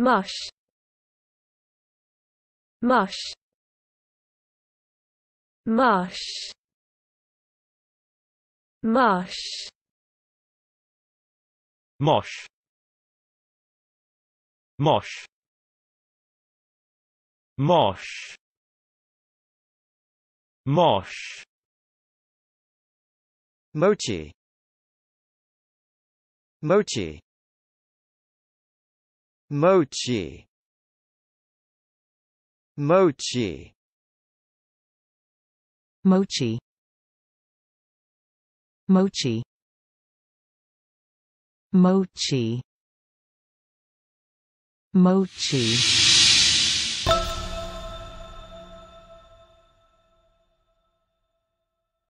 mush mush mush mush mosh mosh mosh mosh mochi mochi Mochi Mochi Mochi Mochi Mochi Mochi